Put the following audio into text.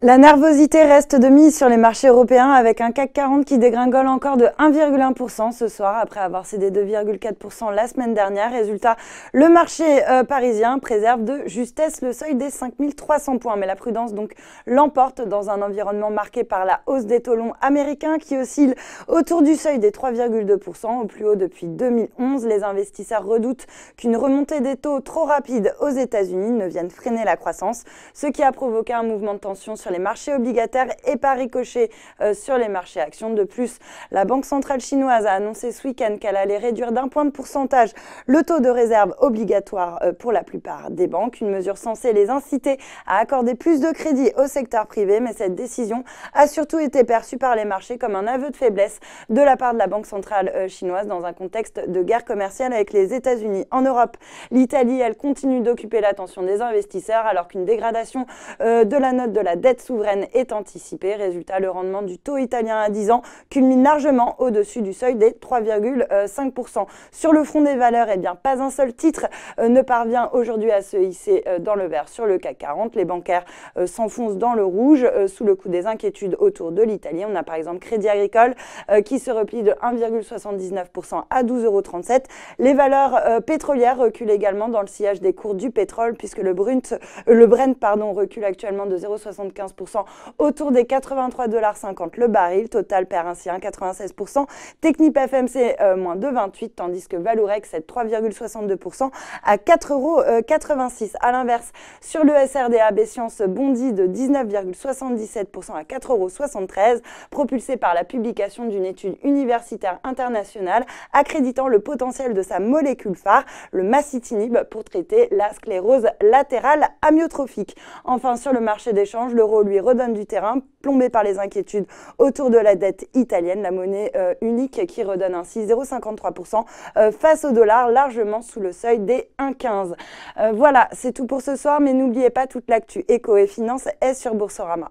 La nervosité reste de mise sur les marchés européens avec un CAC 40 qui dégringole encore de 1,1% ce soir après avoir cédé 2,4% la semaine dernière. Résultat, le marché euh, parisien préserve de justesse le seuil des 5300 points. Mais la prudence donc l'emporte dans un environnement marqué par la hausse des taux longs américains qui oscille autour du seuil des 3,2% au plus haut depuis 2011. Les investisseurs redoutent qu'une remontée des taux trop rapide aux États-Unis ne vienne freiner la croissance, ce qui a provoqué un mouvement de tension sur les marchés obligataires et par ricochet euh, sur les marchés actions. De plus, la Banque centrale chinoise a annoncé ce week-end qu'elle allait réduire d'un point de pourcentage le taux de réserve obligatoire euh, pour la plupart des banques, une mesure censée les inciter à accorder plus de crédits au secteur privé, mais cette décision a surtout été perçue par les marchés comme un aveu de faiblesse de la part de la Banque centrale euh, chinoise dans un contexte de guerre commerciale avec les États-Unis. En Europe, l'Italie, elle continue d'occuper l'attention des investisseurs alors qu'une dégradation de la note de la dette souveraine est anticipée. Résultat, le rendement du taux italien à 10 ans culmine largement au-dessus du seuil des 3,5%. Sur le front des valeurs, eh bien, pas un seul titre euh, ne parvient aujourd'hui à se hisser euh, dans le vert sur le CAC 40. Les bancaires euh, s'enfoncent dans le rouge sous le coup des inquiétudes autour de l'Italie. On a par exemple Crédit Agricole qui se replie de 1,79% à 12,37 euros. Les valeurs pétrolières reculent également dans le sillage des cours du pétrole puisque le, le Brent pardon, recule actuellement de 0,75 autour des 83,50$ le baril. Total perd ainsi 1,96%. Technip FMC euh, moins 2,28% tandis que Valourec, c'est 3,62% à 4,86€. À l'inverse, sur le SRDA, sciences bondit de 19,77% à 4,73€, propulsé par la publication d'une étude universitaire internationale accréditant le potentiel de sa molécule phare, le macitinib, pour traiter la sclérose latérale amyotrophique. Enfin, sur le marché d'échange, l'euro lui redonne du terrain, plombé par les inquiétudes autour de la dette italienne, la monnaie euh, unique qui redonne ainsi 0,53% euh, face au dollar, largement sous le seuil des 1,15. Euh, voilà, c'est tout pour ce soir, mais n'oubliez pas toute l'actu éco et finance est sur Boursorama.